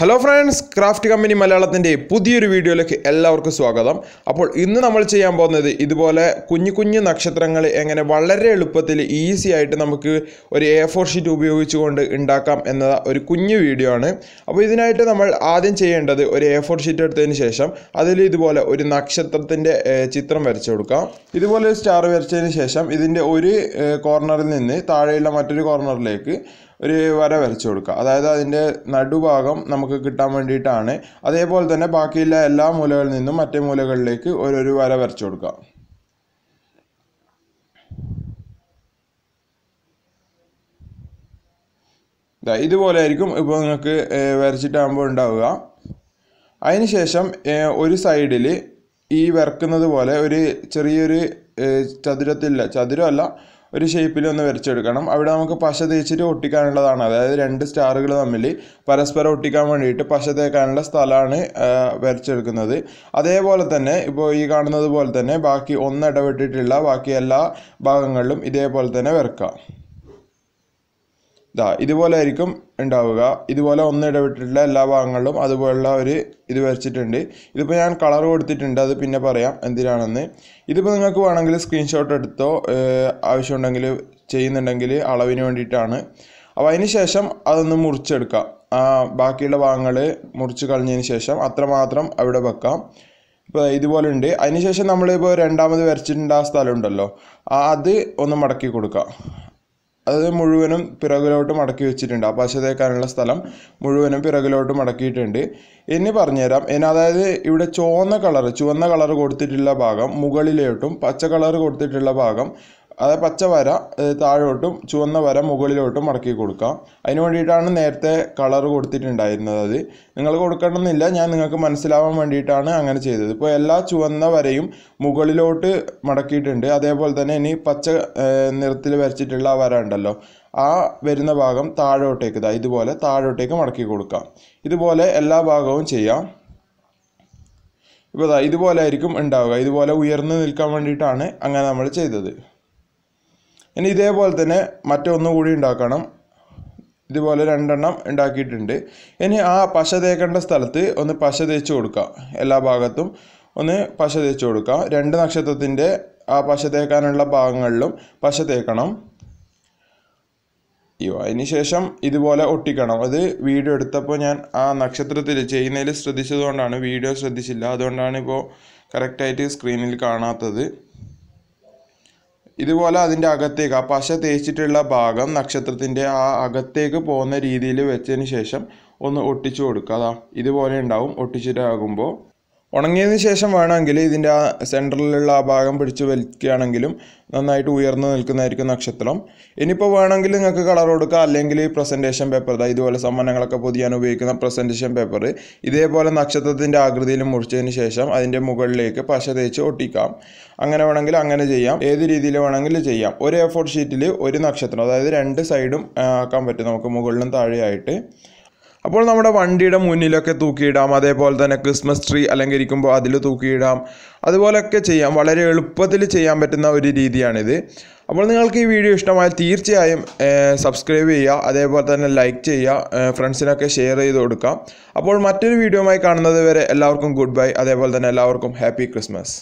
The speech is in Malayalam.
ഹലോ ഫ്രണ്ട്സ് ക്രാഫ്റ്റ് കമ്പനി മലയാളത്തിൻ്റെ പുതിയൊരു വീഡിയോയിലേക്ക് എല്ലാവർക്കും സ്വാഗതം അപ്പോൾ ഇന്ന് നമ്മൾ ചെയ്യാൻ പോകുന്നത് ഇതുപോലെ കുഞ്ഞു കുഞ്ഞു നക്ഷത്രങ്ങൾ എങ്ങനെ വളരെ എളുപ്പത്തിൽ ഈസി ആയിട്ട് നമുക്ക് ഒരു എ ഫോർ ഷീറ്റ് ഉപയോഗിച്ചുകൊണ്ട് ഉണ്ടാക്കാം എന്ന ഒരു കുഞ്ഞു വീഡിയോ ആണ് അപ്പോൾ ഇതിനായിട്ട് നമ്മൾ ആദ്യം ചെയ്യേണ്ടത് ഒരു എ ഫോർ ഷീറ്റ് എടുത്തതിന് ശേഷം അതിൽ ഇതുപോലെ ഒരു നക്ഷത്രത്തിൻ്റെ ചിത്രം വരച്ചു കൊടുക്കാം ഇതുപോലെ ഒരു സ്റ്റാർ വരച്ചതിന് ശേഷം ഇതിൻ്റെ ഒരു കോർണറിൽ നിന്ന് താഴെയുള്ള മറ്റൊരു കോർണറിലേക്ക് ഒരു വര വരച്ചു കൊടുക്കുക അതായത് അതിൻ്റെ നടുഭാഗം നമുക്ക് കിട്ടാൻ വേണ്ടിയിട്ടാണ് അതേപോലെ തന്നെ ബാക്കിയുള്ള എല്ലാ മൂലകളിൽ നിന്നും മറ്റേ മൂലകളിലേക്ക് ഓരോരു വര വരച്ചു കൊടുക്കുക ഇതുപോലെ ആയിരിക്കും ഇപ്പോൾ നിങ്ങൾക്ക് വരച്ചിട്ടാകുമ്പോൾ ഉണ്ടാവുക അതിനുശേഷം ഒരു സൈഡിൽ ഈ വരക്കുന്നത് പോലെ ഒരു ചെറിയൊരു ചതുരത്തില്ല ചതുരമല്ല ഒരു ഷേപ്പിൽ ഒന്ന് വരച്ചെടുക്കണം അവിടെ നമുക്ക് പശ തേച്ചിട്ട് ഒട്ടിക്കാനുള്ളതാണ് അതായത് രണ്ട് സ്റ്റാറുകൾ തമ്മിൽ പരസ്പരം ഒട്ടിക്കാൻ വേണ്ടിയിട്ട് പശ തേക്കാനുള്ള സ്ഥലമാണ് വരച്ചെടുക്കുന്നത് അതേപോലെ തന്നെ ഇപ്പോൾ ഈ കാണുന്നത് പോലെ തന്നെ ബാക്കി ഒന്നിടവിട്ടിട്ടുള്ള ബാക്കി എല്ലാ ഭാഗങ്ങളിലും ഇതേപോലെ തന്നെ വരക്കാം ഇതാ ഇതുപോലെ ആയിരിക്കും ഉണ്ടാവുക ഇതുപോലെ ഒന്നും ഇടവിട്ടിട്ടുള്ള എല്ലാ ഭാഗങ്ങളിലും അതുപോലുള്ള ഒരു ഇത് വരച്ചിട്ടുണ്ട് ഇതിപ്പോൾ ഞാൻ കളർ കൊടുത്തിട്ടുണ്ട് അത് പിന്നെ പറയാം എന്തിനാണെന്ന് ഇതിപ്പോൾ നിങ്ങൾക്ക് വേണമെങ്കിൽ സ്ക്രീൻഷോട്ട് എടുത്തോ ആവശ്യമുണ്ടെങ്കിൽ ചെയ്യുന്നുണ്ടെങ്കിൽ അളവിന് വേണ്ടിയിട്ടാണ് അപ്പോൾ അതിന് ശേഷം അതൊന്ന് മുറിച്ചെടുക്കാം ബാക്കിയുള്ള ഭാഗങ്ങൾ മുറിച്ച് കളഞ്ഞതിന് ശേഷം അത്രമാത്രം അവിടെ വെക്കാം ഇപ്പോൾ ഇതുപോലെ ഉണ്ട് അതിനുശേഷം നമ്മളിപ്പോൾ രണ്ടാമത് വരച്ചിട്ടുണ്ട് ആ സ്ഥലം ഉണ്ടല്ലോ അത് ഒന്ന് മടക്കി കൊടുക്കാം അത് മുഴുവനും പിറകിലോട്ട് മടക്കി വെച്ചിട്ടുണ്ട് ആ പശ തേക്കാനുള്ള സ്ഥലം മുഴുവനും പിറകിലോട്ട് മടക്കിയിട്ടുണ്ട് ഇനി പറഞ്ഞുതരാം ഇനി അതായത് ഇവിടെ ചുവന്ന കളർ ചുവന്ന കളർ കൊടുത്തിട്ടുള്ള ഭാഗം മുകളിലോട്ടും പച്ച കളർ കൊടുത്തിട്ടുള്ള ഭാഗം അതായത് പച്ച വര താഴോട്ടും ചുവന്ന വര മുകളിലോട്ടും മടക്കി കൊടുക്കുക അതിന് വേണ്ടിയിട്ടാണ് നേരത്തെ കളർ കൊടുത്തിട്ടുണ്ടായിരുന്നത് അത് നിങ്ങൾ കൊടുക്കണമെന്നില്ല ഞാൻ നിങ്ങൾക്ക് മനസ്സിലാവാൻ വേണ്ടിയിട്ടാണ് അങ്ങനെ ചെയ്തത് ഇപ്പോൾ എല്ലാ ചുവന്ന വരയും മുകളിലോട്ട് മടക്കിയിട്ടുണ്ട് അതേപോലെ തന്നെ ഇനി പച്ച നിറത്തിൽ വരച്ചിട്ടുള്ള ആ വര ഉണ്ടല്ലോ ആ വരുന്ന ഭാഗം താഴോട്ടേക്ക് ഇതാ ഇതുപോലെ താഴോട്ടേക്ക് മടക്കി കൊടുക്കാം ഇതുപോലെ എല്ലാ ഭാഗവും ചെയ്യാം ഇപ്പോൾ ഇതുപോലെ ആയിരിക്കും ഉണ്ടാവുക ഇതുപോലെ ഉയർന്നു നിൽക്കാൻ വേണ്ടിയിട്ടാണ് അങ്ങനെ നമ്മൾ ചെയ്തത് ഇനി ഇതേപോലെ തന്നെ കൂടി ഉണ്ടാക്കണം ഇതുപോലെ രണ്ടെണ്ണം ഉണ്ടാക്കിയിട്ടുണ്ട് ഇനി ആ പശ തേക്കേണ്ട സ്ഥലത്ത് ഒന്ന് പശ തേച്ച് കൊടുക്കുക എല്ലാ ഭാഗത്തും ഒന്ന് പശ തേച്ച് കൊടുക്കുക രണ്ട് നക്ഷത്രത്തിൻ്റെ ആ പശ തേക്കാനുള്ള ഭാഗങ്ങളിലും പശ തേക്കണം അയ്യോ അതിനുശേഷം ഇതുപോലെ ഒട്ടിക്കണം അത് വീഡിയോ എടുത്തപ്പോൾ ഞാൻ ആ നക്ഷത്രത്തിൽ ചെയ്യുന്നതിൽ ശ്രദ്ധിച്ചതുകൊണ്ടാണ് വീഡിയോ ശ്രദ്ധിച്ചില്ല അതുകൊണ്ടാണ് ഇപ്പോൾ കറക്റ്റായിട്ട് സ്ക്രീനിൽ കാണാത്തത് ഇതുപോലെ അതിൻ്റെ അകത്തേക്ക് ആ പശ തേച്ചിട്ടുള്ള ഭാഗം നക്ഷത്രത്തിൻ്റെ ആ അകത്തേക്ക് പോകുന്ന രീതിയിൽ വെച്ചതിന് ശേഷം ഒന്ന് ഒട്ടിച്ചു കൊടുക്കുക അതാ ഇതുപോലെ ഉണ്ടാവും ഒട്ടിച്ചിട്ടാകുമ്പോൾ ഉണങ്ങിയതിന് ശേഷം വേണമെങ്കിൽ ഇതിൻ്റെ ആ സെൻറ്ററിലുള്ള ആ ഭാഗം പിടിച്ച് വലിക്കുകയാണെങ്കിലും നന്നായിട്ട് ഉയർന്നു നിൽക്കുന്നതായിരിക്കും നക്ഷത്രം ഇനിയിപ്പോൾ വേണമെങ്കിൽ നിങ്ങൾക്ക് കളർ കൊടുക്കാം അല്ലെങ്കിൽ ഈ പ്രസൻറ്റേഷൻ പേപ്പർ അതായത് ഇതുപോലെ സമ്മാനങ്ങളൊക്കെ പൊതിയാൻ ഉപയോഗിക്കുന്ന പ്രസൻറ്റേഷൻ പേപ്പർ ഇതേപോലെ നക്ഷത്രത്തിൻ്റെ ആകൃതിയിൽ മുറിച്ചതിന് ശേഷം അതിൻ്റെ മുകളിലേക്ക് പശ തേച്ച് ഒട്ടിക്കാം അങ്ങനെ വേണമെങ്കിൽ അങ്ങനെ ചെയ്യാം ഏത് രീതിയിൽ വേണമെങ്കിൽ ചെയ്യാം ഒരു എ ഫോർ ഷീറ്റിൽ ഒരു നക്ഷത്രം അതായത് രണ്ട് സൈഡും ആക്കാൻ പറ്റും നമുക്ക് മുകളിലും താഴെയായിട്ട് അപ്പോൾ നമ്മുടെ വണ്ടിയുടെ മുന്നിലൊക്കെ തൂക്കിയിടാം അതേപോലെ തന്നെ ക്രിസ്മസ് ട്രീ അലങ്കരിക്കുമ്പോൾ അതിൽ തൂക്കിയിടാം അതുപോലൊക്കെ ചെയ്യാം വളരെ എളുപ്പത്തിൽ ചെയ്യാൻ പറ്റുന്ന ഒരു രീതിയാണിത് അപ്പോൾ നിങ്ങൾക്ക് ഈ വീഡിയോ ഇഷ്ടമായാൽ തീർച്ചയായും സബ്സ്ക്രൈബ് ചെയ്യുക അതേപോലെ തന്നെ ലൈക്ക് ചെയ്യുക ഫ്രണ്ട്സിനൊക്കെ ഷെയർ ചെയ്ത് കൊടുക്കാം അപ്പോൾ മറ്റൊരു വീഡിയോയുമായി കാണുന്നത് വരെ എല്ലാവർക്കും ഗുഡ് ബൈ അതേപോലെ തന്നെ എല്ലാവർക്കും ഹാപ്പി ക്രിസ്മസ്